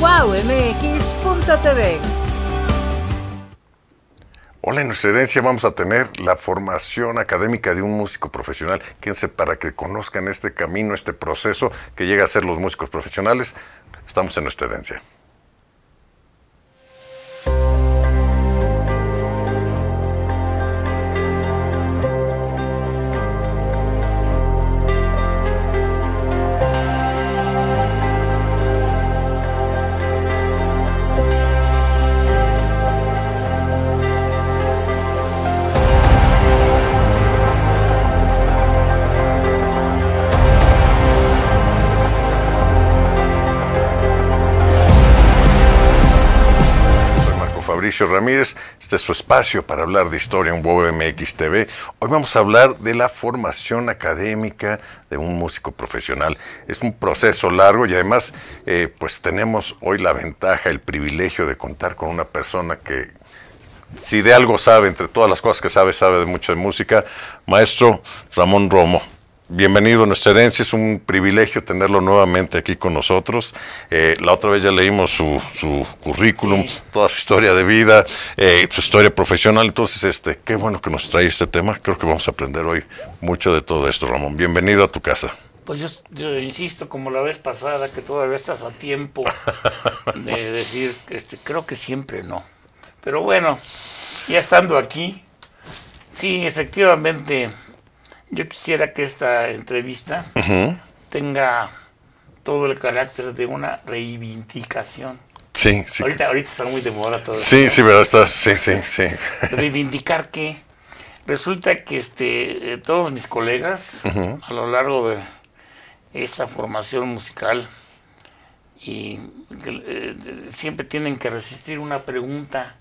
wowmx.tv. Hola, en nuestra herencia vamos a tener la formación académica de un músico profesional. Quédense para que conozcan este camino, este proceso que llega a ser los músicos profesionales. Estamos en nuestra herencia. Ramírez. Este es su espacio para hablar de historia en WMX TV. Hoy vamos a hablar de la formación académica de un músico profesional. Es un proceso largo y además eh, pues tenemos hoy la ventaja, el privilegio de contar con una persona que si de algo sabe, entre todas las cosas que sabe, sabe de mucha música, maestro Ramón Romo. Bienvenido, a nuestra herencia. Es un privilegio tenerlo nuevamente aquí con nosotros. Eh, la otra vez ya leímos su, su currículum, toda su historia de vida, eh, su historia profesional. Entonces, este, qué bueno que nos trae este tema. Creo que vamos a aprender hoy mucho de todo esto, Ramón. Bienvenido a tu casa. Pues yo, insisto, como la vez pasada, que todavía estás a tiempo de decir, este, creo que siempre no. Pero bueno, ya estando aquí, sí, efectivamente yo quisiera que esta entrevista tenga todo el carácter de una reivindicación. Sí, sí. Ahorita, está muy de Sí, sí, pero está, sí, sí, sí. Reivindicar que resulta que este, eh, todos mis colegas a lo largo de esa formación musical y eh, siempre tienen que resistir una pregunta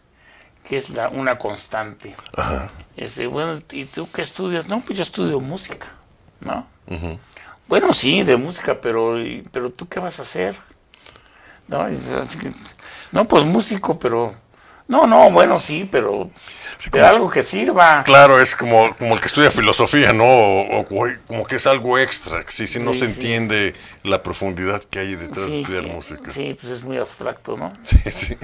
que es la, una constante. Ajá. bueno, ¿y tú qué estudias? No, pues yo estudio música, ¿no? Bueno, sí, de música, pero, pero ¿tú qué vas a hacer? No, no pues músico, pero... No, no, bueno, sí, pero, algo que sirva. Claro, es como, como el que estudia filosofía, ¿no? O, como que es algo extra, si, no se entiende la profundidad que hay detrás de estudiar música. Sí, pues es muy abstracto, ¿no? Sí, sí.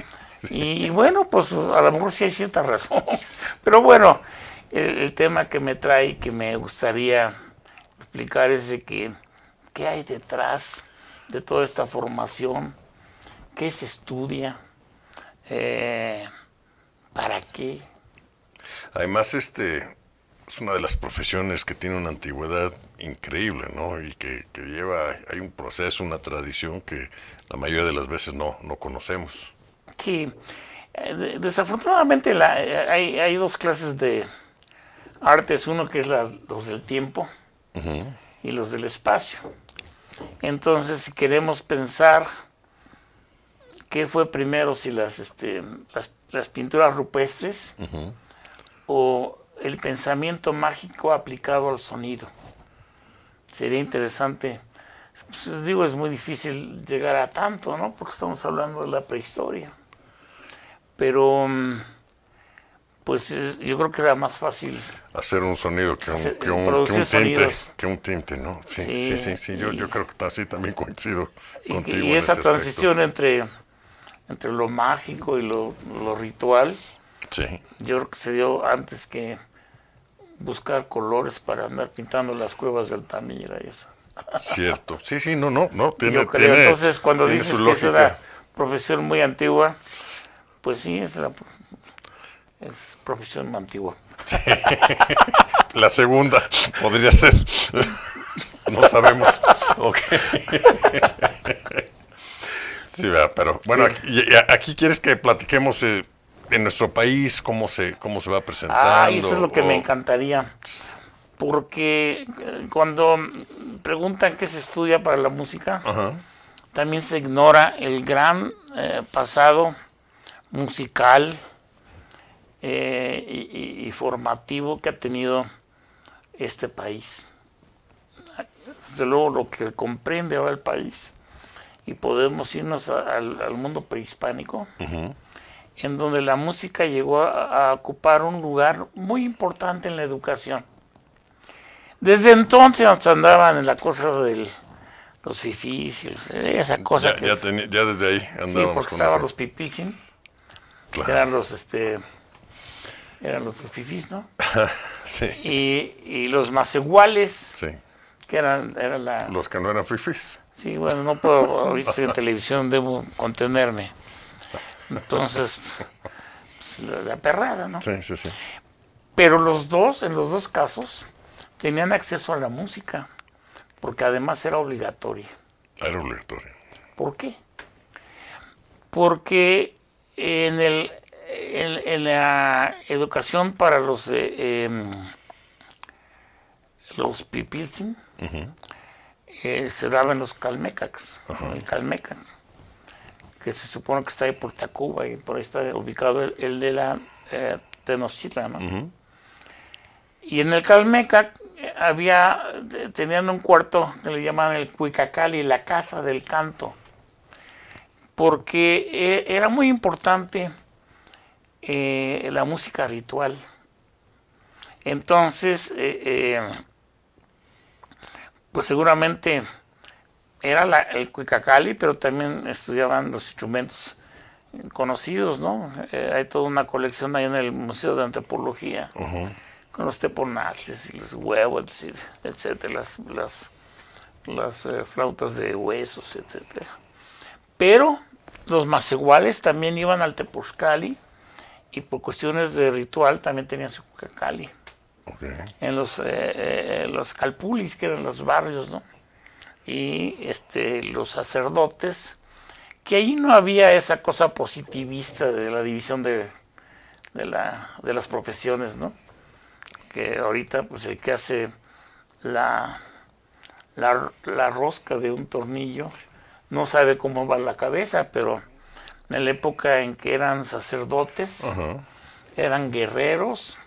Y bueno, pues a lo mejor sí hay cierta razón. Pero bueno, el, tema que me trae, que me gustaría explicar es de que, ¿qué hay detrás de toda esta formación? ¿Qué se estudia? Eh, ¿Para qué? Además, este es una de las profesiones que tiene una antigüedad increíble, ¿no? Y que, lleva, hay un proceso, una tradición que la mayoría de las veces no conocemos. Sí, eh, desafortunadamente eh, hay, dos clases de artes, uno que es los del tiempo y los del espacio. Entonces, si queremos pensar qué fue primero, si las, este, pinturas rupestres o el pensamiento mágico aplicado al sonido. Sería interesante. Pues, digo, es muy difícil llegar a tanto, ¿no? Porque estamos hablando de la prehistoria pero mm, pues yo creo que era más fácil hacer un sonido que un, tinte, que un tinte, ¿no? Sí, sí, sí, sí, yo, creo que así también coincido contigo. Y esa transición entre, entre lo mágico y lo, ritual, sí. yo creo que se dio antes que buscar colores para andar pintando las cuevas del Tamira y eso. Cierto, sí, sí, no, no, Entonces cuando dices que es una profesión muy antigua, pues sí, es la es profesión antigua. la segunda podría ser. No sabemos. Sí, pero bueno, aquí, quieres que platiquemos eh, en nuestro país cómo se, cómo se va presentando. Ah, eso es lo que me encantaría. Porque eh, cuando preguntan qué se estudia para la música, también se ignora el gran eh, pasado musical eh, y, formativo que ha tenido este país. Desde luego lo que comprende ahora el país y podemos irnos al mundo prehispánico, en donde la música llegó a, ocupar un lugar muy importante en la educación. Desde entonces andaban en la cosa de los fifís esa cosa. Ya, que ya, desde ahí andábamos sí, porque estaban los eran los, este, eran los fifís, ¿no? sí. Y, y los iguales. Sí. Que eran, Los que no eran fifis. Sí, bueno, no puedo, ahorita en televisión debo contenerme. Entonces, pues, la, perrada, ¿no? Sí, sí, sí. Pero los dos, en los dos casos, tenían acceso a la música, porque además era obligatoria. Era obligatoria. ¿Por qué? Porque en, el, en, la educación para los, eh, em, los pipilsin, eh, se daban los calmecacs, el calmeca, que se supone que está ahí por Tacuba y por ahí está ubicado el, de la eh, Tenochtitlan. Y en el calmeca eh, había, tenían un cuarto que le llamaban el Cuicacali, la casa del canto porque eh, era muy importante eh, la música ritual. Entonces, eh, pues seguramente era el cuicacali, pero también estudiaban los instrumentos conocidos, ¿no? hay toda una colección ahí en el Museo de Antropología, con los teponates, y los huevos, etcétera, las, flautas de huesos, etcétera. Pero los iguales también iban al Tepuzcali y por cuestiones de ritual también tenían su cucacali. Eh, eh, en los, calpulis, que eran los barrios, ¿no? Y este, los sacerdotes, que ahí no había esa cosa positivista de la división de, de, las profesiones, ¿no? Que ahorita, pues el que hace la, la, la rosca de un tornillo, no sabe cómo va la cabeza, pero en la época en que eran sacerdotes, eran guerreros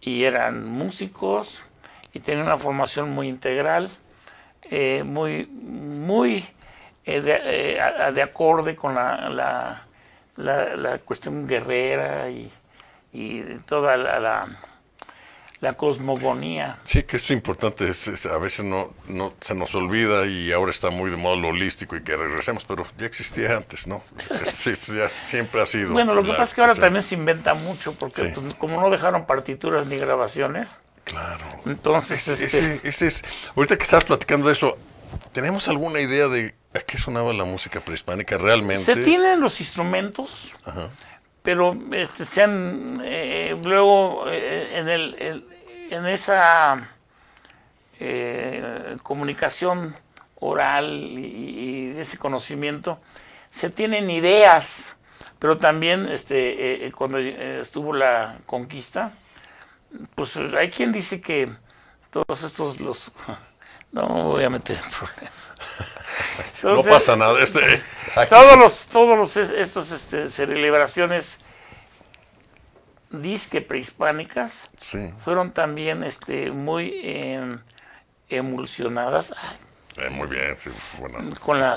y eran músicos y tenían una formación muy integral, eh, muy, muy eh, eh, de, acorde con la, la, la cuestión guerrera y toda la la cosmogonía. Sí, que es importante, a veces no, se nos olvida y ahora está muy de modo holístico y que regresemos, pero ya existía antes, ¿no? Sí, siempre ha sido. Bueno, lo que pasa es que ahora también se inventa mucho, porque pues, como no dejaron partituras ni grabaciones. Claro. Entonces. este... ahorita que estás platicando de eso, ¿tenemos alguna idea de a qué sonaba la música prehispánica realmente? Se tienen los instrumentos. pero este, eh, luego eh, en el en esa eh, comunicación oral y, ese conocimiento, se tienen ideas, pero también este, eh, cuando eh, estuvo la conquista, pues hay quien dice que todos estos los... No voy a meter en problemas. no pasa nada. Este, todos, los, todos los, estos este, celebraciones disque prehispánicas fueron también este, muy em, emulsionadas. Eh, pues, con la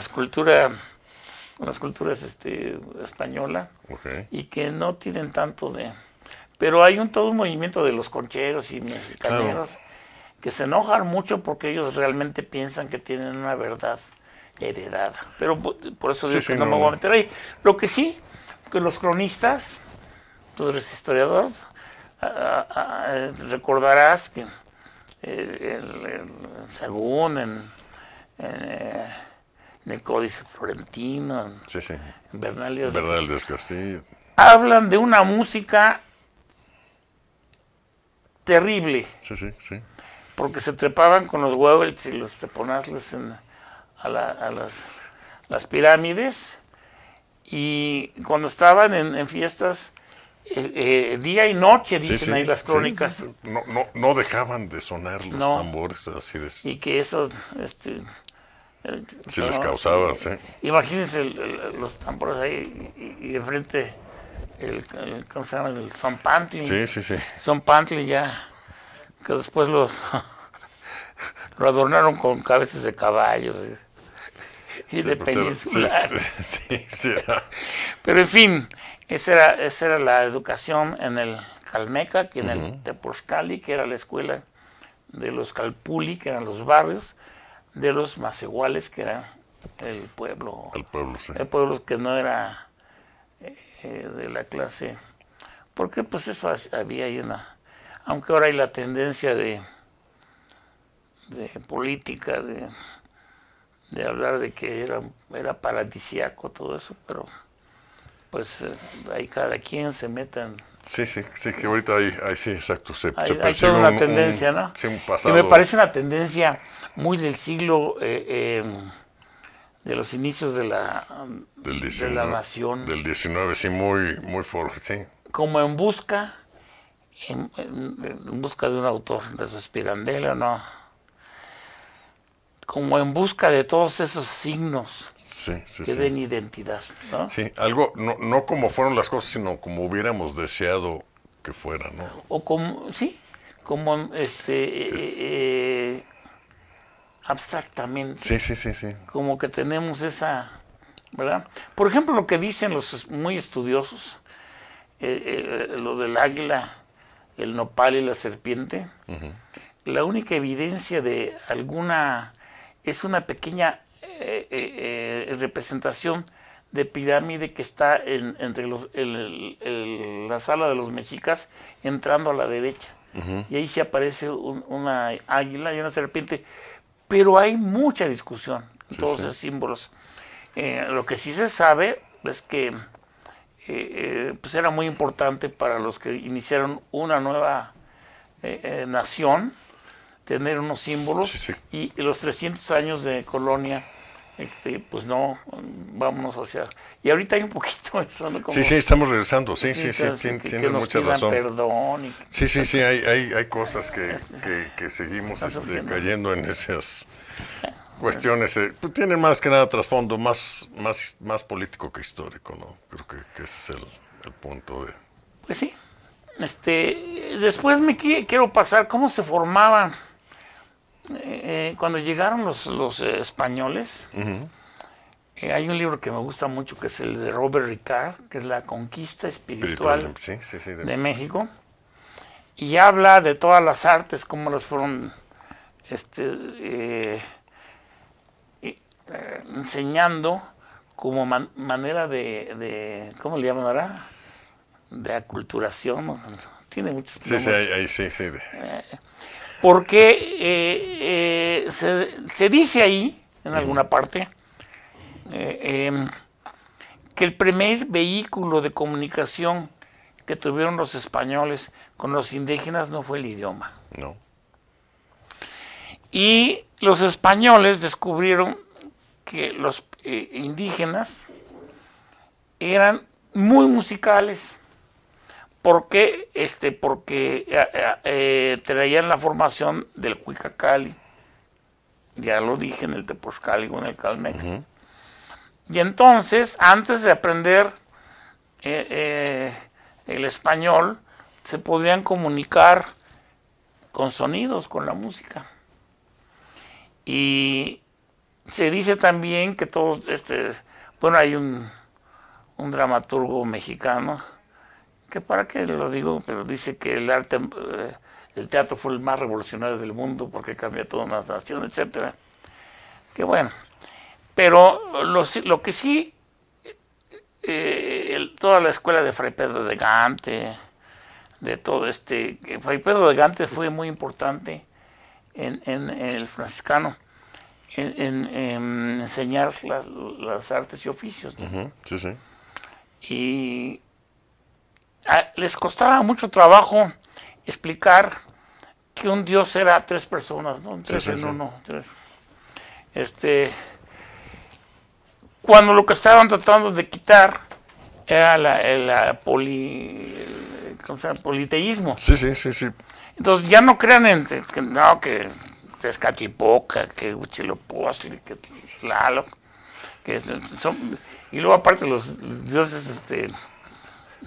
las culturas este, española y que no tienen tanto de... Pero hay un todo un movimiento de los concheros y mexicaneros que se enojan mucho porque ellos realmente piensan que tienen una verdad heredada. Pero por, eso digo que no, me voy a meter ahí. Lo que sí, que los cronistas tú eres historiador, recordarás que el, eh, en, eh, en, el Códice Florentino, sí, en Bernal hablan de una música terrible. Sí, sí, sí. Porque se trepaban con los huevos y los teponazles en, a, las, pirámides. Y cuando estaban en fiestas eh, eh, día y noche, dicen ahí las crónicas. no, no, no, dejaban de sonar los tambores así de... Y que eso, este... Eh, les causaba, sí. Imagínense los tambores ahí y, de frente, el, ¿cómo se llama? El Son Pantley. Sí, sí, sí. Son Pantley ya, que después los... lo adornaron con cabezas de caballos y de sí, sí, sí, Pero en fin, esa era, era la educación en el Calmeca, que en el Tepoxcali, que era la escuela de los Calpuli, que eran los barrios, de los iguales, que era el pueblo. El pueblo, sí. El pueblo que no era eh, eh, de la clase. Porque pues eso había ahí una... Aunque ahora hay la tendencia de, política, de, hablar de que era, era paradisiaco todo eso, pero pues eh, ahí cada quien se metan. Sí, sí, sí, que ahorita ahí, sí, exacto. Se, una tendencia, ¿no? me parece una tendencia muy del siglo, eh, em, de los inicios de la, nación. Del 19, sí, muy, muy fuerte, sí. Como en busca, en, en busca de un autor de su espirandela, ¿no? como en busca de todos esos signos que den identidad. ¿no? Sí, algo, no, no como fueron las cosas, sino como hubiéramos deseado que fuera, ¿no? O como, sí, como este... Eh, eh, abstractamente. Sí, sí, sí, sí. Como que tenemos esa, ¿verdad? Por ejemplo, lo que dicen los muy estudiosos, eh, lo del águila, el nopal y la serpiente, la única evidencia de alguna es una pequeña eh, eh, eh, representación de pirámide que está entre la sala de los mexicas entrando a la derecha. Y ahí se aparece una águila y una serpiente. Pero hay mucha discusión todos esos símbolos. lo que sí se sabe es que pues era muy importante para los que iniciaron una nueva nación tener unos símbolos Y, los 300 años de colonia este pues no vámonos hacia y ahorita hay un poquito eso sí sí estamos regresando sí sí sí, tiene mucha razón perdón sí sí sí hay, hay, hay cosas que, que, seguimos este, cayendo en esas cuestiones eh, pues tienen más que nada trasfondo más más más político que histórico no creo que, que ese es el, punto de pues sí este después me quiero pasar cómo se formaban... Eh, cuando llegaron los, eh, españoles, eh, hay un libro que me gusta mucho que es el de Robert Ricard, que es La Conquista Espiritual, de... México, y habla de todas las artes, cómo las fueron este, enseñando como manera de, ¿cómo le llaman ahora? De aculturación, tiene muchos... Sí, sí, sí, sí porque eh, eh, se, dice ahí, en alguna parte, eh, em, que el primer vehículo de comunicación que tuvieron los españoles con los indígenas no fue el idioma. No. Y los españoles descubrieron que los indígenas eran muy musicales ¿Por qué? Este, porque eh, eh, eh, traían la formación del Cuicacali. Ya lo dije en el Teposcali o en el Calmec. Y entonces, antes de aprender el español, se podían comunicar con sonidos, con la música. Y se dice también que todos, este, bueno, hay un, un dramaturgo mexicano, para qué lo digo, pero dice que el arte, eh, el teatro fue el más revolucionario del mundo porque cambió toda una nación, etcétera. Que bueno. Pero lo, que sí, eh, eh, toda la escuela de Fray Pedro de Gante, de todo este, Fray Pedro de Gante fue muy importante en, el franciscano. En, enseñar las artes y oficios. Sí, sí. Y les costaba mucho trabajo explicar que un Dios era tres personas, ¿no? tres en uno. Este, cuando lo que estaban tratando de quitar era la, poli, el, politeísmo. Sí, sí, sí, sí. Entonces ya no crean en que, no, que es Cachipoca, que Huitzilopochtli, que Tlaloc, que son, y luego aparte los dioses este,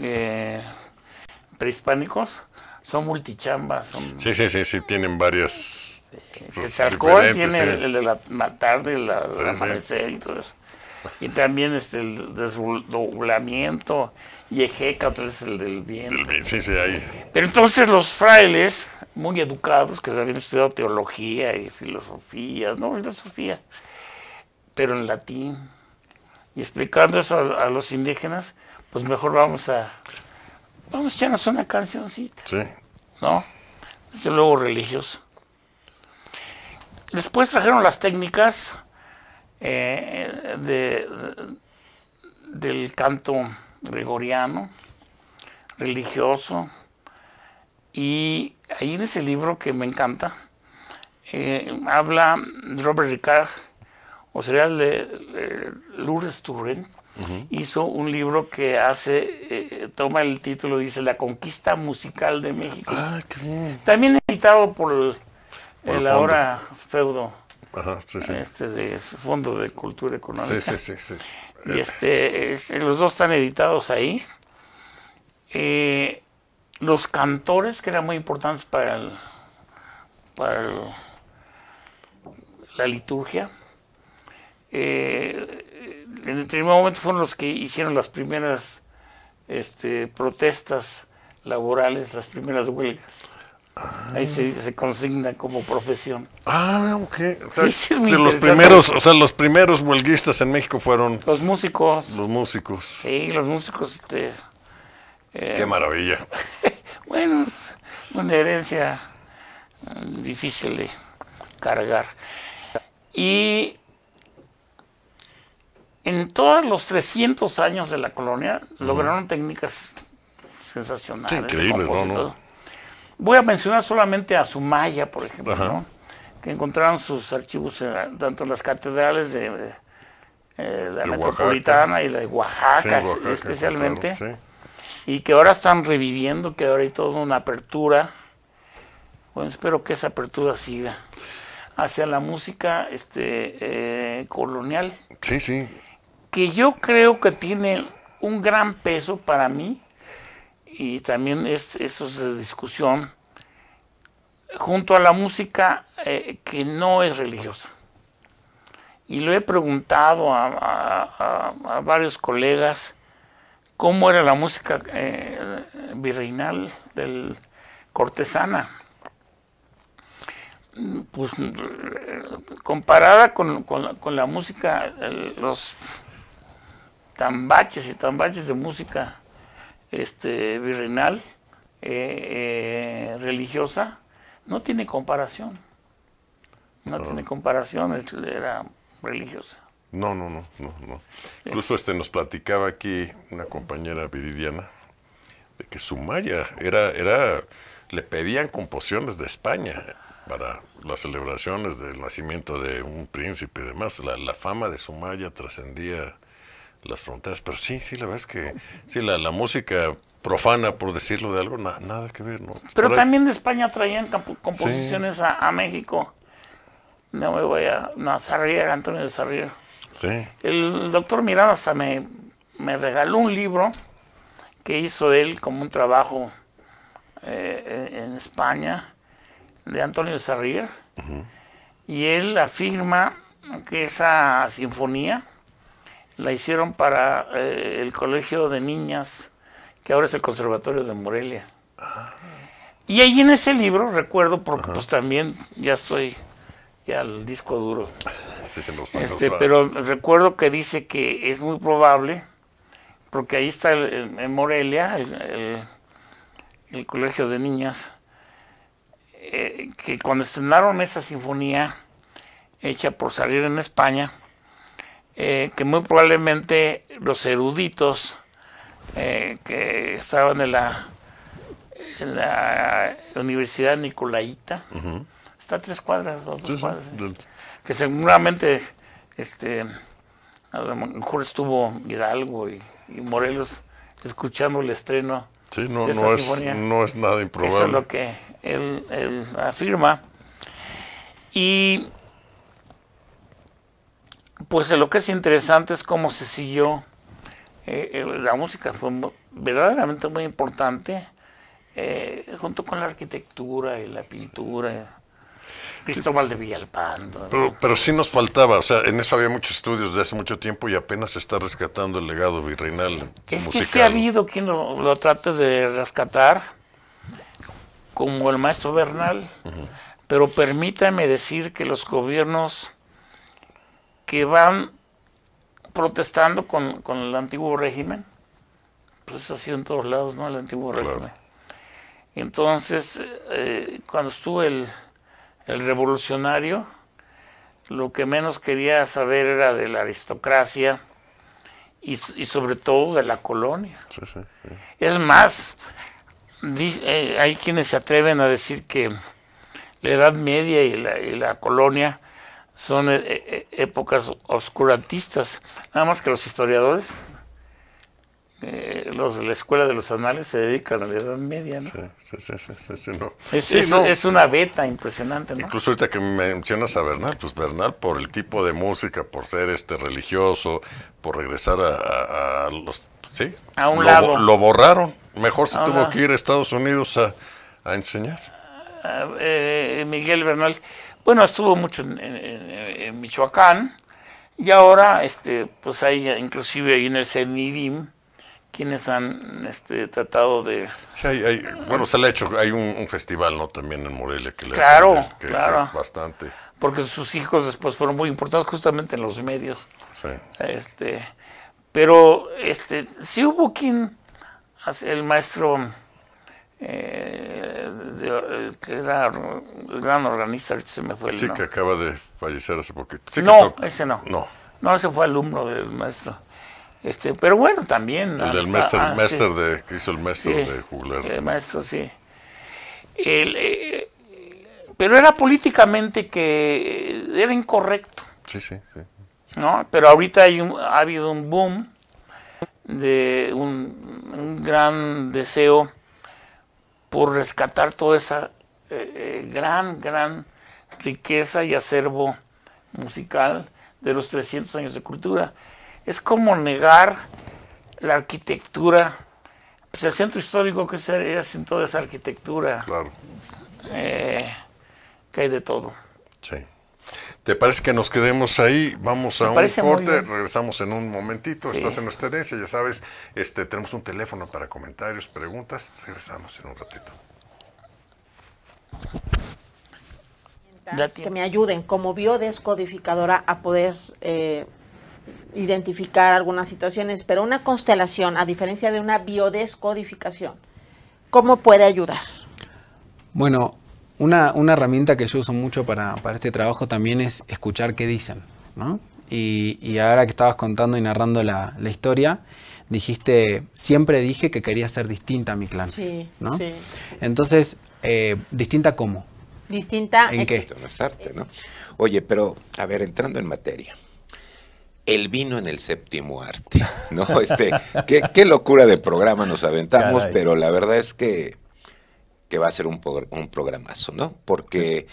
eh, prehispánicos son multichambas. Son, sí, sí, sí, sí, tienen varias. el tiene el, de la tarde, el, amanecer y todo eso. Y también este, el desdoblamiento y ejeca, entonces el del bien, Pero entonces los frailes, muy educados, que habían estudiado teología y filosofía, no filosofía, pero en latín, y explicando eso a los indígenas, pues mejor vamos a, vamos a echarnos una cancioncita. Sí. ¿No? Desde luego religioso. Después trajeron las técnicas eh, de, del canto gregoriano, religioso, y ahí en ese libro que me encanta, eh, habla Robert Ricard, o sería eh, Lourdes Turrent hizo un libro que hace, eh, toma el título, dice La conquista musical de México. Ah, También editado por el, ahora feudo. Este, de Fondo de Cultura Económica. Sí, sí, sí. Y este, los dos están editados ahí. Eh, los cantores, que eran muy importantes para, el, para la liturgia, eh, en determinado momento fueron los que hicieron las primeras este, protestas laborales, las primeras huelgas. Ah. Ahí se, consigna como profesión. Ah, ok. O sí, los primeros, o sea, los primeros huelguistas en México fueron los músicos. Los músicos. Sí, los músicos. Este, eh, Qué maravilla. bueno, una herencia eh, difícil de cargar. Y en todos los 300 años de la colonia lograron técnicas sensacionales. ¿no? Voy a mencionar solamente a Sumaya, por ejemplo, que encontraron sus archivos tanto en las catedrales de, la metropolitana y la de Oaxaca, especialmente, y que ahora están reviviendo, que ahora hay toda una apertura. Bueno, espero que esa apertura siga hacia la música este eh, colonial. Sí, sí que yo creo que tiene un gran peso para mí, y también eso es de discusión, junto a la música eh, que no es religiosa. Y lo he preguntado a, varios colegas cómo era la música eh, virreinal del cortesana. Pues eh, comparada con la música, los tambaches y tambaches de música este, virreinal, eh, eh, religiosa, no tiene comparación. No, tiene comparación, era religiosa. No, no, no, no, no. Eh. Incluso este nos platicaba aquí una compañera viridiana de que Sumaya era, era, le pedían composiciones de España para las celebraciones del nacimiento de un príncipe y demás. La, la fama de Sumaya trascendía las fronteras. Pero sí, sí, la verdad es que sí, la, música profana, por decirlo de algo, nada que ver. ¿no? Pero también de España traían composiciones a, México. No me voy a... No, Antonio de Sarrier. Sí. El doctor Miranda hasta me, regaló un libro que hizo él como un trabajo eh, en España de Antonio de Uh Y él afirma que esa sinfonía la hicieron para eh, el colegio de niñas, que ahora es el Conservatorio de Morelia. Ah. Y ahí en ese libro, recuerdo, porque pues también ya estoy ya al disco duro. Este, pero recuerdo que dice que es muy probable, porque ahí está en Morelia, el, colegio de niñas, eh, que cuando estrenaron esa sinfonía hecha por salir en España, eh, que muy probablemente los eruditos eh, que estaban en la, la Universidad Nicolaita, está a tres cuadras, dos, cuadras, eh, que seguramente este, a lo mejor estuvo Hidalgo y, Morelos escuchando el estreno. Sí, no, no, es, no, es, nada improbable. Eso es lo que él afirma. Y pues lo que es interesante es cómo se siguió. Eh, eh, la música fue verdaderamente muy importante, eh, junto con la arquitectura y la pintura. Cristóbal de Villalpando. Pero, pero, sí nos faltaba, o sea, en eso había muchos estudios de hace mucho tiempo y apenas se está rescatando el legado virreinal es Que sí ha habido quien lo, trate de rescatar, como el maestro Bernal, pero permítame decir que los gobiernos que van protestando con, el antiguo régimen. Pues eso ha sido en todos lados, ¿no? El antiguo régimen. Entonces, eh, cuando estuvo el, revolucionario, lo que menos quería saber era de la aristocracia y, sobre todo de la colonia. Es más, eh, hay quienes se atreven a decir que la Edad Media y la, y la colonia son eh, eh, eh, épocas oscurantistas. Nada más que los historiadores, los de la escuela de los anales se dedican a la Edad Media, ¿no? Sí, sí, sí, sí Es, una beta impresionante, ¿no? Incluso ahorita que mencionas a Bernal, pues Bernal por el tipo de música, por ser este religioso, por regresar a, los... Sí, a un lado. Lo borraron. Mejor se tuvo que ir a Estados Unidos a, enseñar. Ah, Miguel Bernal bueno, estuvo mucho en, Michoacán y ahora, este, pues hay inclusive ahí en el CENIDIM, quienes han este, tratado de... Sí, hay, bueno, se le ha hecho, hay un, festival, ¿no? También en Morelia que le ha hecho que, claro. bastante. Porque sus hijos después fueron muy importantes justamente en los medios. Sí. Este, pero este, sí hubo quien, el maestro eh, que era el gran organista, se me fue el Sí, que acaba de fallecer hace poquito. no, ese no. No. No, ese fue alumno del maestro. Este, pero bueno, también. El ah, del ah, maestro, ah, que hizo el maestro de jugular El maestro, sí. Eh, pero era políticamente que eh, era incorrecto. Sí, sí, sí. Pero ahorita hay ha habido un boom de un gran deseo por rescatar toda esa eh, eh, gran, gran riqueza y acervo musical de los 300 años de cultura. Es como negar la arquitectura, pues el centro histórico que hace sin toda esa arquitectura. Claro. Eh, que hay de todo. Sí. ¿Te parece que nos quedemos ahí? Vamos a un corte, regresamos en un momentito. Estás en nuestra herencia, ya sabes, este, tenemos un teléfono para comentarios, preguntas. Regresamos en un ratito. Que me ayuden como biodescodificadora a poder eh, identificar algunas situaciones, pero una constelación, a diferencia de una biodescodificación, ¿cómo puede ayudar? Bueno, una, herramienta que yo uso mucho para, este trabajo también es escuchar qué dicen, ¿no? Y, ahora que estabas contando y narrando la, historia, dijiste, siempre dije que quería ser distinta a mi clan. Sí, ¿no? sí. Entonces, eh, ¿distinta cómo? Distinta en qué? Arte, ¿no? Oye, pero, a ver, entrando en materia el vino en el séptimo arte. ¿no? Este, qué, qué locura de programa nos aventamos, pero la verdad es que que va a ser un, un programazo, ¿no? Porque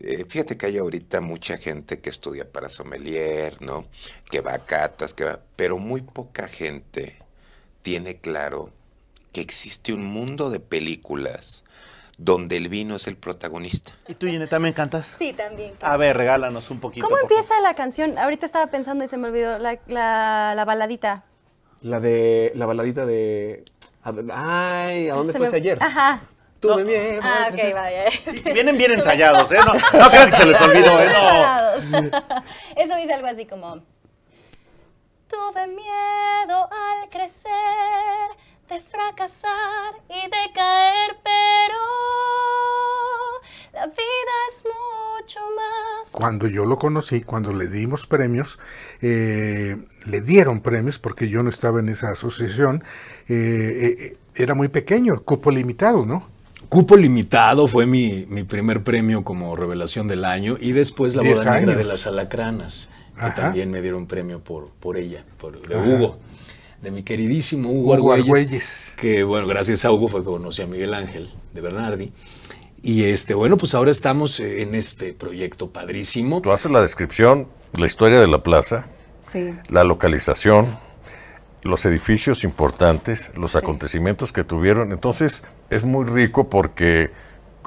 eh, fíjate que hay ahorita mucha gente que estudia para sommelier, ¿no? Que va a catas, que va, pero muy poca gente tiene claro que existe un mundo de películas donde el vino es el protagonista. ¿Y tú, Gine, también cantas? Sí, también. A ver, regálanos un poquito. ¿Cómo empieza la canción? Ahorita estaba pensando y se me olvidó la, la, baladita. La de la baladita de... Ay, ¿a dónde fuiste ayer? Ajá vienen bien ensayados, ¿eh? No, creo que se les olvidó, ¿eh? Eso dice algo así como... Tuve miedo al crecer, de fracasar y de caer, pero la vida es mucho más. Cuando yo lo conocí, cuando le dimos premios, eh, le dieron premios porque yo no estaba en esa asociación, era muy pequeño, cupo limitado, ¿no? Cupo Limitado fue mi, primer premio como revelación del año y después La Boda Negra de las Alacranas, que también me dieron premio por, por ella, por, de Hugo, de mi queridísimo Hugo, Hugo Que bueno, gracias a Hugo fue que conocí a Miguel Ángel de Bernardi. Y este, bueno, pues ahora estamos eh, en este proyecto padrísimo. Tú haces la descripción, la historia de la plaza, sí. la localización, los edificios importantes, los acontecimientos que tuvieron. Entonces, es muy rico porque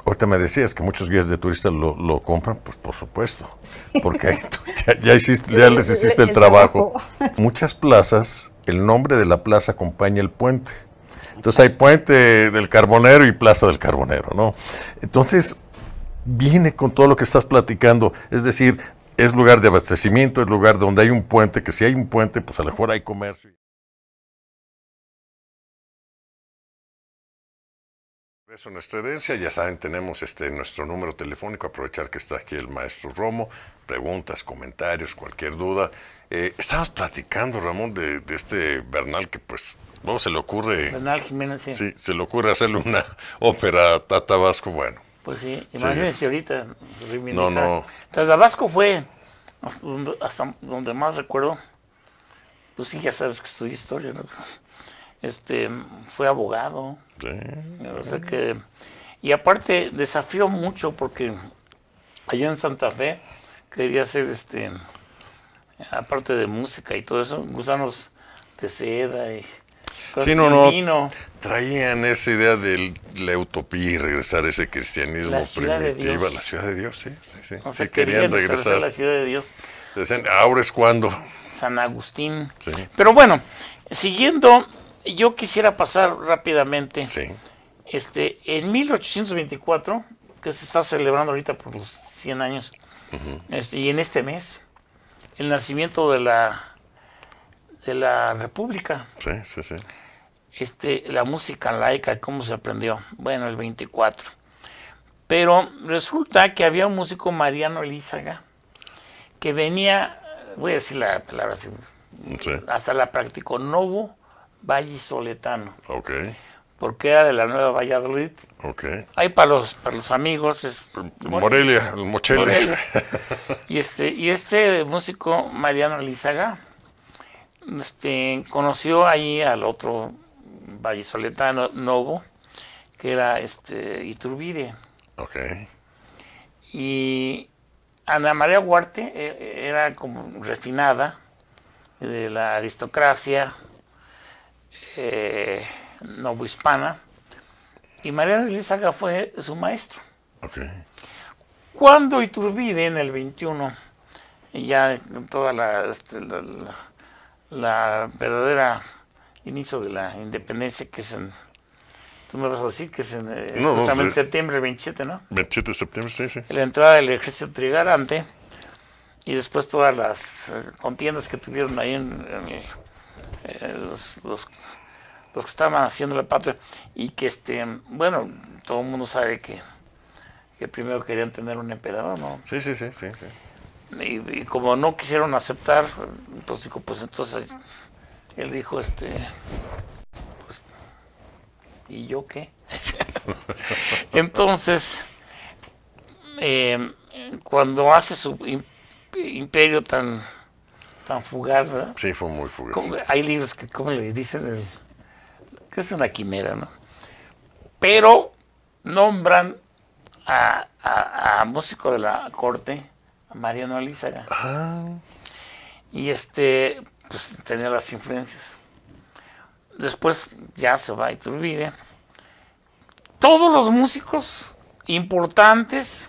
Ahorita me decías que muchos guías de turistas lo, compran, pues por supuesto, porque ya, ya les hiciste el, trabajo. Muchas plazas, el nombre de la plaza acompaña el puente. Entonces hay puente del carbonero y plaza del carbonero, ¿no? Entonces viene con todo lo que estás platicando, es decir, es lugar de abastecimiento, es lugar donde hay un puente, que si hay un puente, pues a lo mejor hay comercio. regreso nuestra herencia. Ya saben, tenemos este nuestro número telefónico. Aprovechar que está aquí el maestro Romo. Preguntas, comentarios, cualquier duda. Eh, estábamos platicando, Ramón, de, este Bernal que pues luego se le ocurre. Bernal Jiménez, sí. sí se le ocurre hacerle una ópera a Tabasco. Bueno. Pues sí, imagínense ahorita. No, no. Tabasco fue hasta donde, más recuerdo. Pues sí, ya sabes que estudié historia, ¿no? este, fue abogado. Sí. O sea que, y aparte desafió mucho porque allá en Santa Fe quería hacer, este, aparte de música y todo eso, gusanos de seda y... Traían esa idea de la utopía y regresar ese cristianismo primitivo a la ciudad de Dios, sí, sí, querían, regresar a la ciudad de Dios. ahora es cuando. San Agustín. Pero bueno, siguiendo yo quisiera pasar rápidamente. Este, en 1824, que se está celebrando ahorita por los 100 años, este, y en este mes, el nacimiento de la, de la República. Este, la música laica, cómo se aprendió. Bueno, el 24. Pero resulta que había un músico, Mariano Elizaga, que venía, voy a decir la palabra así, hasta la practicó, Novo vallisoletano. Ok. Porque era de la Nueva Valladolid. Ok. Ahí para los, para los amigos es... Morelia, Y, este, y este músico, Mariano Lizaga, este, conoció ahí al otro vallisoletano, Novo, que era este, Iturbide. Ok. Y Ana María Huarte e, e, era como refinada, de la aristocracia, eh, novohispana, y Mariano Lizaga fue su maestro. Okay. Cuando Iturbide en el 21, ya toda este, la, verdadera inicio de la independencia que es en, tú me vas a decir que es eh, septiembre 27, ¿no? 27 de septiembre, sí, sí. La entrada del ejército trigarante y después todas las eh, contiendas que tuvieron ahí en, en el eh, los, los, que estaban haciendo la patria, y que, este bueno, todo el mundo sabe que, primero querían tener un emperador, ¿no? Sí, sí, sí, Y, como no quisieron aceptar, pues dijo, pues entonces él dijo, este, pues, ¿y yo qué? entonces, eh, cuando hace su imperio tan tan fugaz, Sí, fue muy fugaz. Hay libros que, como le dicen, que es una quimera, ¿no? Pero nombran a, músico de la corte, a Mariano Alízaga. Ah. Y este, pues tenía las influencias. Después ya se va y te olvide. Todos los músicos importantes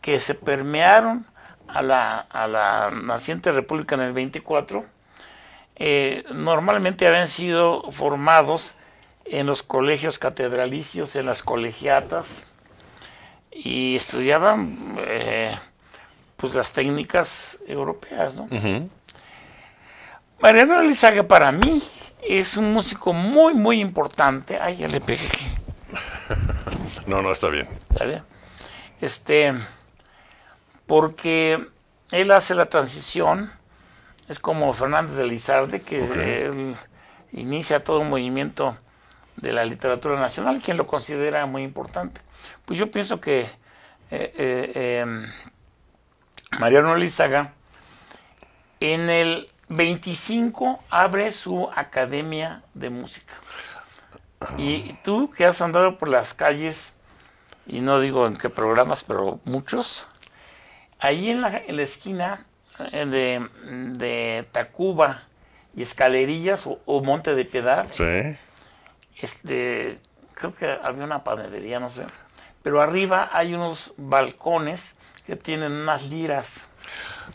que se permearon a la, naciente república en el 24, eh, normalmente habían sido formados en los colegios catedralicios, en las colegiatas, y estudiaban eh, pues las técnicas europeas, ¿no? Mariano Elizaga para mí es un músico muy, muy importante. Ay, ya le no, no, está bien. Está bien. Este porque él hace la transición, es como Fernández de Lizarde, que él inicia todo un movimiento de la literatura nacional, quien lo considera muy importante. Pues yo pienso que eh, eh, em, Mariano Lizaga en el 25 abre su academia de música. Y tú que has andado por las calles, y no digo en qué programas, pero muchos, Ahí en la, esquina eh, de, Tacuba y Escalerillas o, Monte de Piedad, este, creo que había una panadería, no sé. Pero arriba hay unos balcones que tienen unas liras.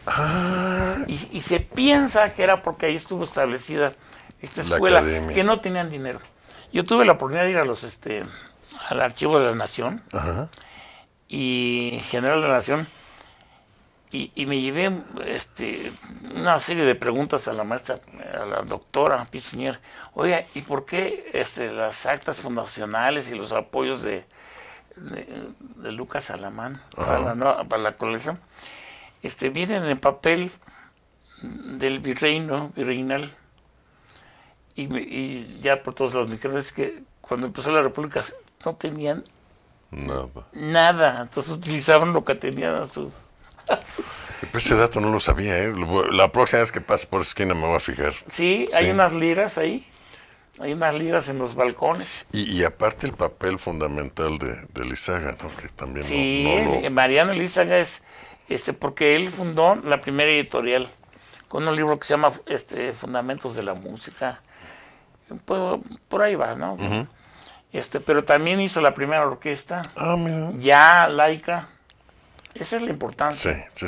Ah. Y, se piensa que era porque ahí estuvo establecida esta escuela, que no tenían dinero. Yo tuve la oportunidad de ir a los, este, al Archivo de la Nación y General de la Nación y, me llevé este, una serie de preguntas a la maestra, a la doctora Pizuñer. Oiga, ¿y por qué este, las actas fundacionales y los apoyos de, Lucas Alamán para la, colegio este, vienen en papel del virreino, virreinal? Y, ya por todos los me que cuando empezó la República no tenían nada. nada. Entonces utilizaban lo que tenían a su ese dato no lo sabía, ¿eh? La próxima vez que pase por esquina me voy a fijar. Sí, hay unas liras ahí. Hay unas liras en los balcones. Y, aparte el papel fundamental de, de Lizaga, ¿no? Que también sí, Mariano Lizaga es, este, porque él fundó la primera editorial con un libro que se llama este, Fundamentos de la Música. Pues, por, ahí va, ¿no? este, pero también hizo la primera orquesta. Ah, ya laica. Esa es la importancia. Sí, sí,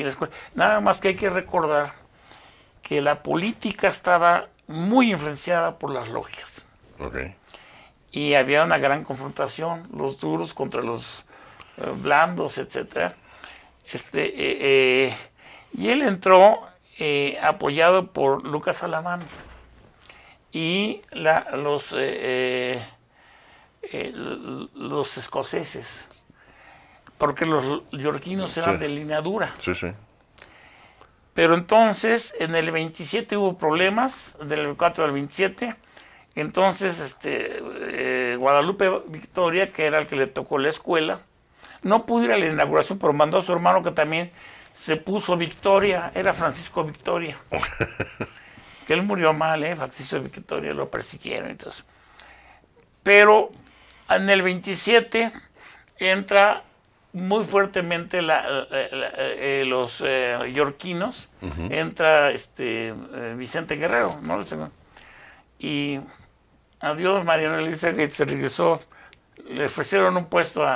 sí. Nada más que hay que recordar que la política estaba muy influenciada por las lógicas. Y había una gran confrontación, los duros contra los eh, blandos, etcétera. Este, eh, eh, y él entró apoyado por Lucas Alamán. Y la, los, los escoceses porque los yorquinos eran de lineadura. Sí, sí. Pero entonces, en el 27 hubo problemas, del 4 al 27. Entonces, este, eh, Guadalupe Victoria, que era el que le tocó la escuela, no pudo ir a la inauguración, pero mandó a su hermano que también se puso Victoria, era Francisco Victoria. que él murió mal, ¿eh? Francisco Victoria lo persiguieron. Entonces. Pero en el 27 entra muy fuertemente eh, los eh, yorquinos. Entra este eh, Vicente Guerrero, ¿no? Y adiós, Mariano Elisa que se regresó. Le ofrecieron un puesto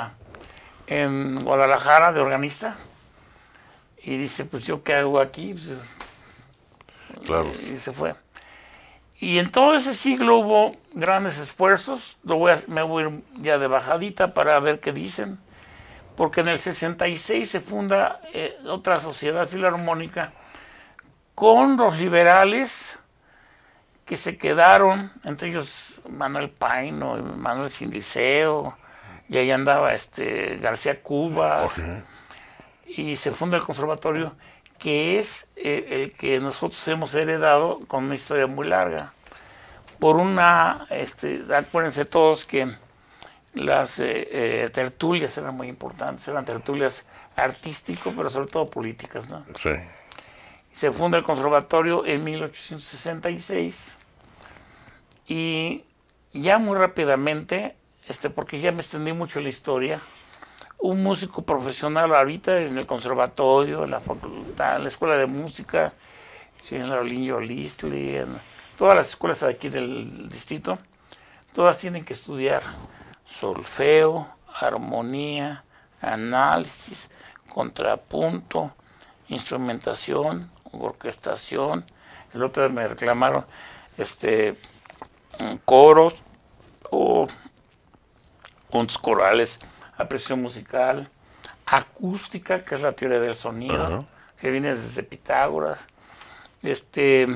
en Guadalajara de organista. Y dice, pues yo qué hago aquí. Pues, claro. Y se fue. Y en todo ese siglo hubo grandes esfuerzos. Lo voy me voy ya de bajadita para ver qué dicen porque en el 66 se funda eh, otra sociedad filarmónica con los liberales que se quedaron, entre ellos Manuel Paino, Manuel Sindiceo, y ahí andaba este García Cuba, y se funda el conservatorio, que es eh, el que nosotros hemos heredado con una historia muy larga. Por una, este, acuérdense todos que las eh, eh, tertulias eran muy importantes, eran tertulias artísticas pero sobre todo políticas. ¿no? Se funda el conservatorio en 1866 y ya muy rápidamente, este, porque ya me extendí mucho la historia, un músico profesional Habita en el conservatorio, en la la escuela de música, en la Olinio en todas las escuelas aquí del distrito, todas tienen que estudiar solfeo, armonía, análisis, contrapunto, instrumentación, orquestación. El otro me reclamaron este, mm, coros o puntos corales, apreciación musical, acústica, que es la teoría del sonido, que viene desde Pitágoras, este,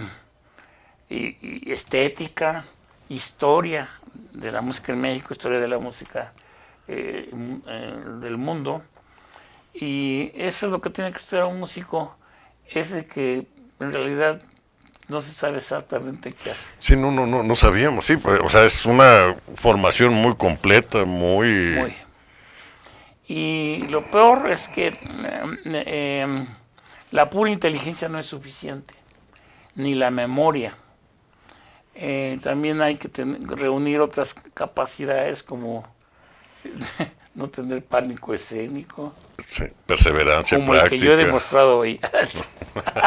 y estética, historia, de la música en México, historia de la música eh, eh, del mundo. Y eso es lo que tiene que estudiar un músico, es que en realidad no se sabe exactamente qué hace. Sí, no, no, no, no sabíamos, sí, pues, o sea, es una formación muy completa, muy... Y lo peor es que eh, la pura inteligencia no es suficiente, ni la memoria. Eh, también hay que reunir otras capacidades como no tener pánico escénico. perseverancia como práctica. que yo he demostrado hoy.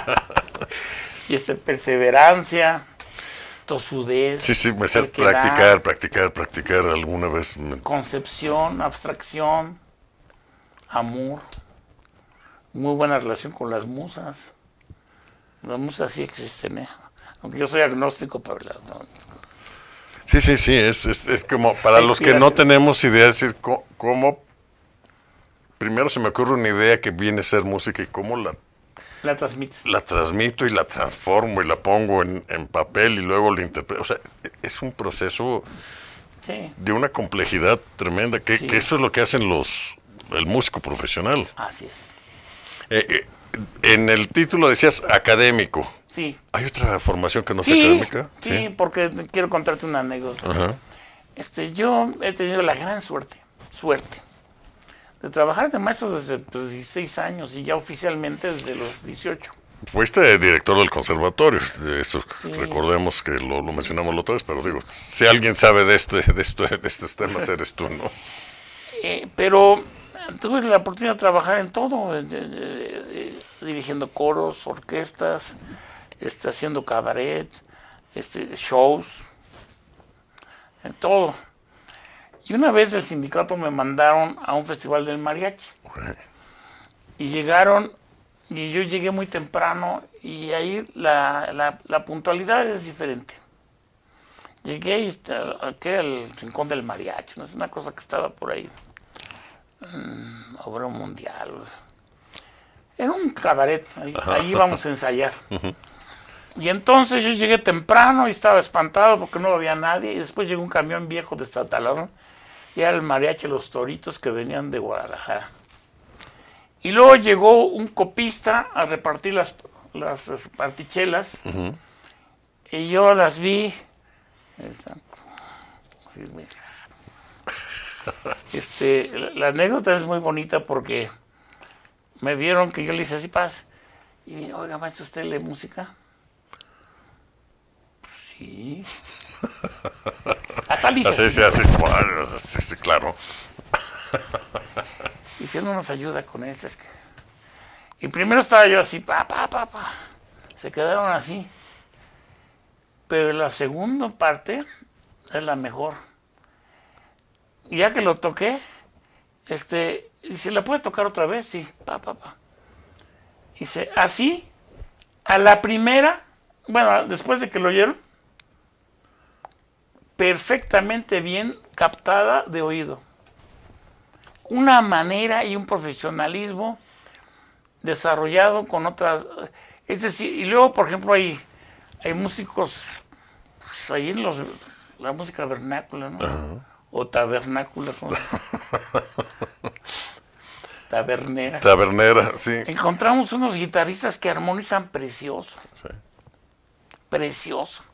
y esa este, perseverancia, tosudez. Sí, sí, me sé practicar, practicar, practicar alguna vez. Concepción, abstracción, amor. Muy buena relación con las musas. Las musas sí existen, ¿eh? Aunque yo soy agnóstico, pero no. Sí, sí, sí, es, como para los que no tenemos idea, es decir, ¿cómo, Primero se me ocurre una idea que viene a ser música y cómo la la transmites. La transmito y la transformo y la pongo en, papel y luego la interpreto. O sea, es un proceso de una complejidad tremenda, que, eso es lo que hacen los el músico profesional. Así es. Eh, eh, en el título decías académico. Sí. ¿Hay otra formación que no sea sí, académica? Sí, porque quiero contarte una anécdota. Este, yo he tenido la gran suerte, suerte, de trabajar de maestro desde pues, 16 años y ya oficialmente desde los 18. Fuiste director del conservatorio, recordemos que lo, mencionamos la otra vez, pero digo, si alguien sabe de este, de este, de estos temas eres tú, ¿no? Eh, pero tuve la oportunidad de trabajar en todo, eh, dirigiendo coros, orquestas, está haciendo cabaret, este, shows, en todo. Y una vez el sindicato me mandaron a un festival del mariachi. Y llegaron, y yo llegué muy temprano, y ahí la, puntualidad es diferente. Llegué y está, al rincón del mariachi, ¿no? es una cosa que estaba por ahí. Um, obra mundial. Era un cabaret, ahí, íbamos a ensayar. Y entonces yo llegué temprano y estaba espantado porque no había nadie. Y después llegó un camión viejo de Estatalón y era el mariachi Los Toritos que venían de Guadalajara. Y luego llegó un copista a repartir las, las, partichelas y yo las vi. Este, la anécdota es muy bonita porque me vieron que yo le hice así paz. Y me dijo, oiga, maestro, ¿usted lee música? Sí. Hasta Así se hace, claro. ¿Y si no nos ayuda con este Y primero estaba yo así, pa, pa, pa, Se quedaron así. Pero la segunda parte es la mejor. ya que lo toqué, este, y la puede tocar otra vez, sí, pa, pa, pa. Dice, así, a la primera, bueno, después de que lo oyeron, perfectamente bien captada de oído. Una manera y un profesionalismo desarrollado con otras... Es decir, y luego, por ejemplo, hay, hay músicos, pues, ahí en los, la música vernácula, ¿no? O tabernácula, Tabernera. Tabernera, sí. Encontramos unos guitarristas que armonizan precioso. Precioso.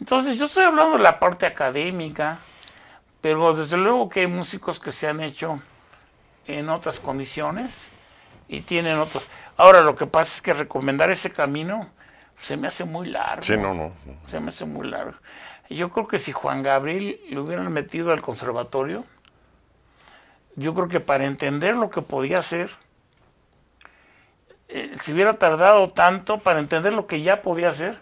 Entonces yo estoy hablando de la parte académica, pero desde luego que hay músicos que se han hecho en otras condiciones y tienen otros. Ahora lo que pasa es que recomendar ese camino se me hace muy largo. Sí, no, no. Se me hace muy largo. Yo creo que si Juan Gabriel lo hubieran metido al conservatorio, yo creo que para entender lo que podía hacer, eh, si hubiera tardado tanto para entender lo que ya podía hacer,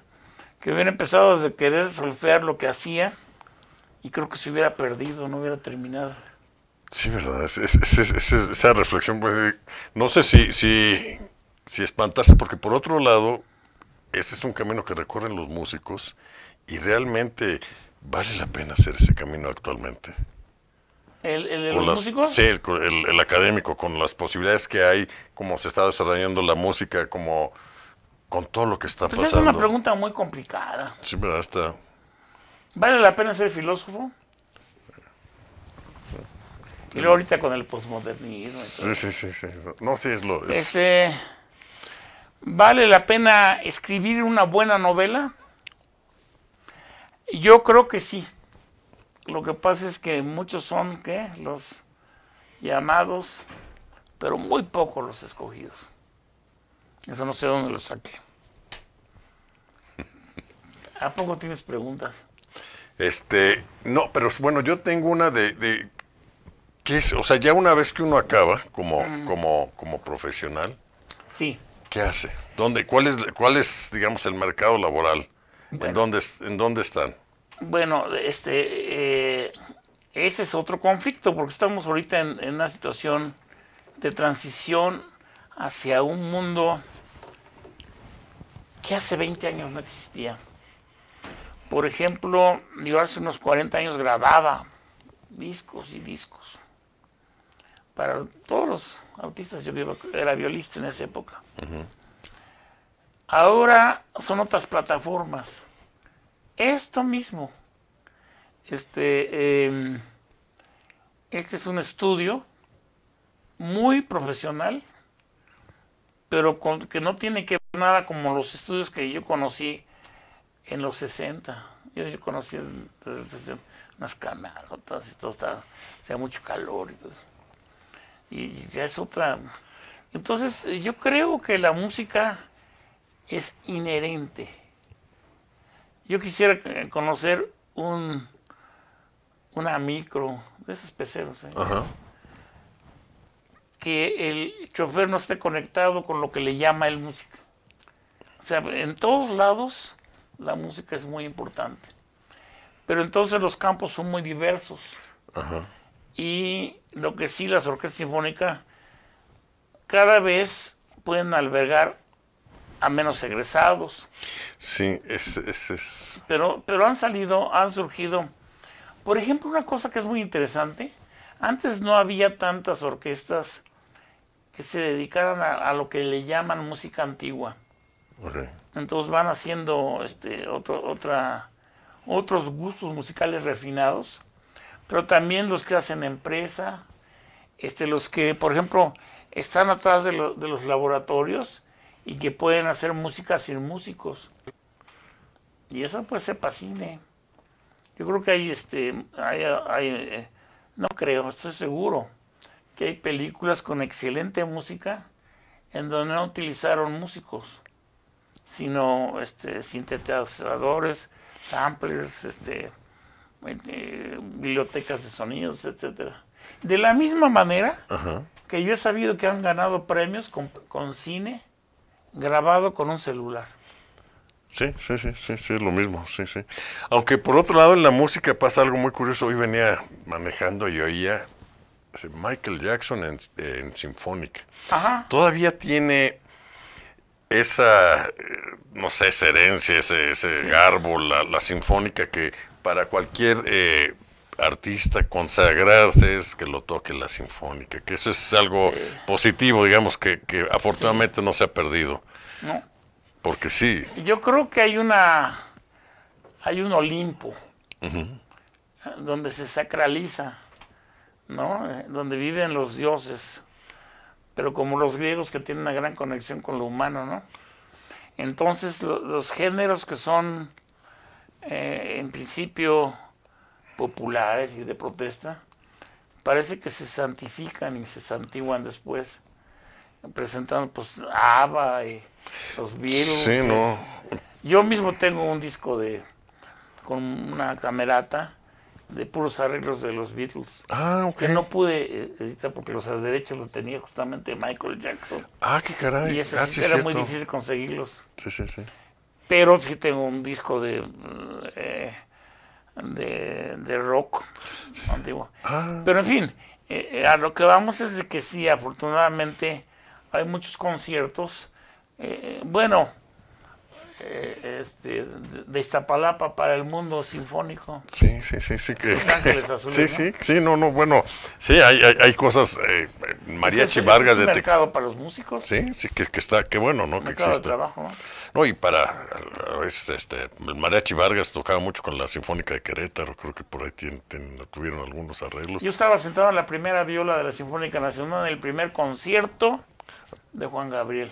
que hubiera empezado desde querer solfear lo que hacía y creo que se hubiera perdido, no hubiera terminado. Sí, verdad, es, esa reflexión, pues, no sé si, si, si espantarse, porque por otro lado, ese es un camino que recorren los músicos y realmente vale la pena hacer ese camino actualmente. ¿El, el, el Sí, el, académico, con las posibilidades que hay, como se está desarrollando la música, como con todo lo que está pasando. Pues es una pregunta muy complicada. Sí, verdad, está. ¿Vale la pena ser filósofo? Y luego ahorita con el posmodernismo. Sí, sí, sí, No, sí, es lo. Este, ¿Vale la pena escribir una buena novela? Yo creo que sí. Lo que pasa es que muchos son, ¿qué? Los llamados, pero muy pocos los escogidos. Eso no sé dónde lo saqué. ¿A poco tienes preguntas? Este, no, pero bueno, yo tengo una de, ¿qué es? O sea, ya una vez que uno acaba como, mm. como, como profesional, sí. ¿qué hace? ¿Dónde, cuál, es, ¿Cuál es, digamos, el mercado laboral? ¿En, dónde, ¿En dónde están? Bueno, este, eh, ese es otro conflicto, porque estamos ahorita en, en una situación de transición hacia un mundo que hace 20 años no existía. Por ejemplo, yo hace unos 40 años grababa discos y discos. Para todos los autistas, yo era violista en esa época. Ahora son otras plataformas. Esto mismo. Este, em, este es un estudio muy profesional, pero que no tiene que ver nada como los estudios que yo conocí en los 60. Yo, conocí unas camarotas y todo, estaba, mucho calor y todo Y ya es otra. Entonces, yo creo que la música es inherente. Yo quisiera conocer un, una micro de esos peceros. ¿eh? Que el chofer no esté conectado con lo que le llama el música. O sea, en todos lados la música es muy importante. Pero entonces los campos son muy diversos. Y lo que sí, las orquestas sinfónicas cada vez pueden albergar a menos egresados. Sí, es, es, Pero, pero han salido, han surgido. Por ejemplo, una cosa que es muy interesante, antes no había tantas orquestas que se dedicaran a lo que le llaman música antigua. Entonces van haciendo este, otro, otra, otros gustos musicales refinados, pero también los que hacen empresa, este, los que, por ejemplo, están atrás de, los laboratorios y que pueden hacer música sin músicos. Y eso pues se pasine. Yo creo que hay, este, hay, eh, no creo, estoy seguro, que hay películas con excelente música en donde no utilizaron músicos sino este, sintetizadores, samplers, este, eh, bibliotecas de sonidos, etcétera. De la misma manera que yo he sabido que han ganado premios con, cine grabado con un celular. Sí, sí, sí, sí, es lo mismo, Aunque por otro lado en la música pasa algo muy curioso. Hoy venía manejando y oía Michael Jackson en, en Sinfónica. Todavía tiene esa, eh, no sé, esa herencia, ese, ese la, sinfónica que para cualquier eh, artista consagrarse es que lo toque la sinfónica, que eso es algo positivo, digamos, que, afortunadamente no se ha perdido. No. Porque sí. Yo creo que hay una, hay un Olimpo ¿eh? donde se sacraliza, ¿no? Donde viven los dioses pero como los griegos que tienen una gran conexión con lo humano, ¿no? Entonces los géneros que son eh, en principio populares y de protesta, parece que se santifican y se santiguan después, presentando pues Ava y los virus. Sí, no. Yo mismo tengo un disco de con una camerata de puros arreglos de los Beatles. Ah, ok. Que no pude eh, editar porque los derechos los tenía justamente Michael Jackson. Ah, qué caray. Y ese ah, era muy difícil conseguirlos. Sí, sí, sí. Pero sí tengo un disco de mm, eh, de, rock antiguo. Ah. Pero en fin, eh, a lo que vamos es de que sí, afortunadamente hay muchos conciertos. bueno, eh, este, de Iztapalapa para el mundo sinfónico. Sí, sí, sí, sí. sí, sí, no, no, bueno, sí, hay, hay, cosas, eh, pues Mariachi Vargas de... mercado para los músicos. Sí, sí, que, está, qué bueno, ¿no? que existe. trabajo, ¿no? y para, a este, Mariachi Vargas tocaba mucho con la Sinfónica de Querétaro, creo que por ahí tuvieron algunos arreglos. Yo estaba sentado en la primera viola de la Sinfónica Nacional en el primer concierto de Juan Gabriel.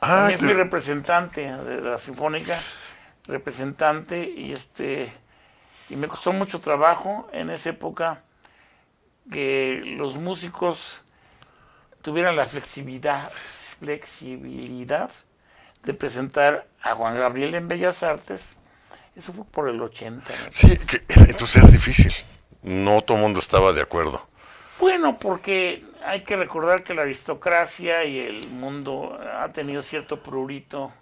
Ah, fui representante de la Sinfónica, representante, y este y me costó mucho trabajo en esa época que los músicos tuvieran la flexibilidad, de presentar a Juan Gabriel en Bellas Artes. Eso fue por el 80. Sí, que, entonces era difícil. No todo el mundo estaba de acuerdo. Bueno, porque hay que recordar que la aristocracia y el mundo ha tenido cierto prurito.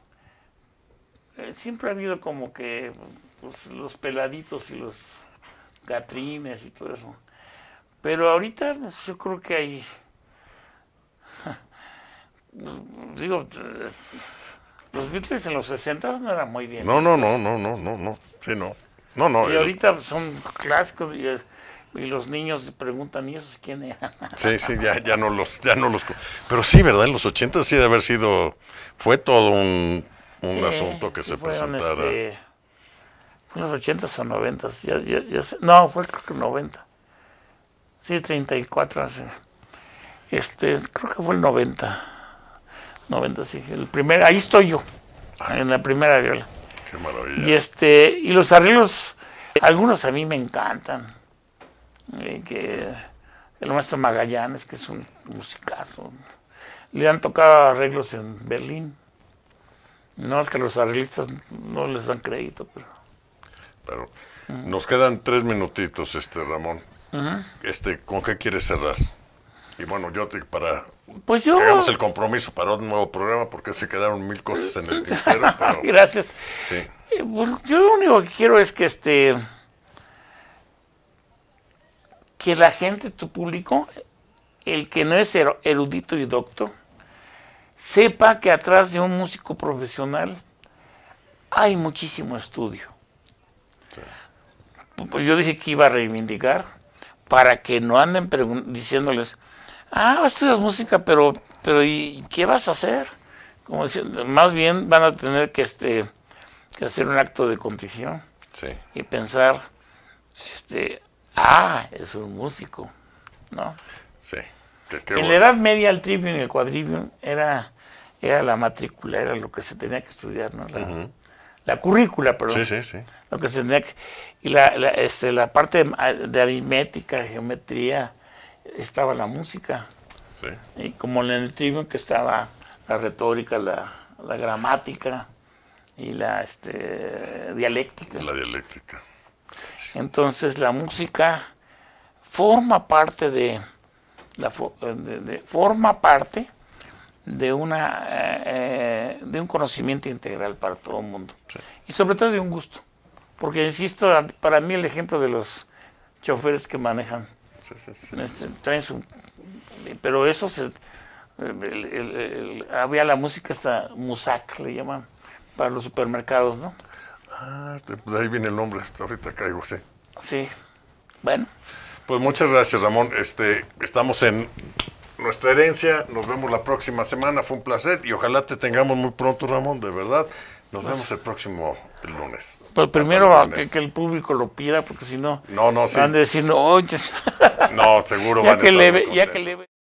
Eh, siempre ha habido como que pues, los peladitos y los gatrines y todo eso. Pero ahorita pues, yo creo que hay... Digo, los Beatles en los 60 no eran muy bien. No, no, ¿eh? no, no, no, no, no. Sí, no. No, no. Y ahorita pues, son clásicos. Y, y los niños se preguntan, ¿y eso quién eran? Sí, sí, ya, ya, no los, ya no los... Pero sí, ¿verdad? En los 80 sí de haber sido... Fue todo un, asunto que se presentara. fue este, en los 80 o 90, ya, ya, no, fue creo que 90. Sí, 34. Este, creo que fue el 90. 90, sí. El primer, ahí estoy yo, ah. en la primera viola. Qué maravilla. Y, este, y los arreglos, algunos a mí me encantan eh, que el maestro Magallanes, que es un musicazo, le han tocado arreglos en Berlín. No es que los arreglistas no les dan crédito, pero... Pero nos quedan tres minutitos, este Ramón. Este, ¿con qué quieres cerrar? Y bueno, yo te, para pues yo... que hagamos el compromiso para un nuevo programa, porque se quedaron mil cosas en el tintero. Gracias. Sí. Eh, pues, yo lo único que quiero es que este que la gente, tu público, el que no es erudito y docto, sepa que atrás de un músico profesional hay muchísimo estudio. Pues yo dije que iba a reivindicar para que no anden diciéndoles, ah, estudias música, pero, pero ¿y qué vas a hacer? más bien van a tener que, este, hacer un acto de contrición y pensar, este, Ah, es un músico, ¿no? Sí. en la Edad Media el trivium y el quadrivium era, era la matrícula, era lo que se tenía que estudiar, ¿no? La, currícula, pero... Sí, sí, sí. Lo que se tenía que, y la, la, este, la parte de, aritmética, geometría, estaba la música. Sí. Y como en el trivium que estaba la retórica, la, la gramática y la este, dialéctica. La dialéctica. Entonces la música forma parte de, la, eh, forma parte de una eh, eh, de un conocimiento integral para todo el mundo y sobre todo de un gusto porque insisto para mí el ejemplo de los choferes que manejan este, pero eso se había la música esta musak le llaman para los supermercados no Ah, de pues, ahí viene el nombre, hasta ahorita caigo, sí. Sí. Bueno. Pues muchas gracias, Ramón. Este, estamos en nuestra herencia. Nos vemos la próxima semana. Fue un placer y ojalá te tengamos muy pronto, Ramón, de verdad. Nos pues. vemos el próximo lunes. Pues primero que, el público lo pida, porque si no, no, no sí. van a decir, no, oye. No, seguro ya van que a estar leve, ya que leve.